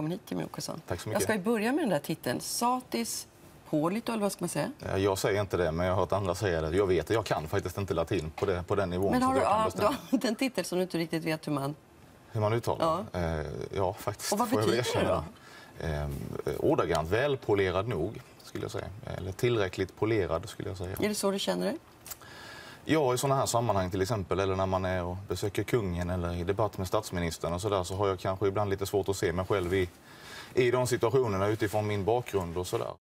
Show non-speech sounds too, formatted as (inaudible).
välkommen hit, Jimmie Åkesson. Tack så mycket. Jag ska börja med den där titeln, Satis håligt, eller vad ska man säga? Jag säger inte det, men jag har hört andra säga det. Jag vet det, jag kan faktiskt inte latin på, det, på den nivån. Men har du, ja, du har (laughs) en titel som du inte riktigt vet hur man... Hur man uttalar? Ja, eh, ja faktiskt. Och vad betyder det då? Eh, ordagrant välpolerad nog, skulle jag säga. Eller tillräckligt polerad, skulle jag säga. Är det så du känner dig? Ja, i sådana här sammanhang till exempel, eller när man är och besöker kungen eller i debatt med statsministern och sådär, så har jag kanske ibland lite svårt att se mig själv i, i de situationerna utifrån min bakgrund och sådär.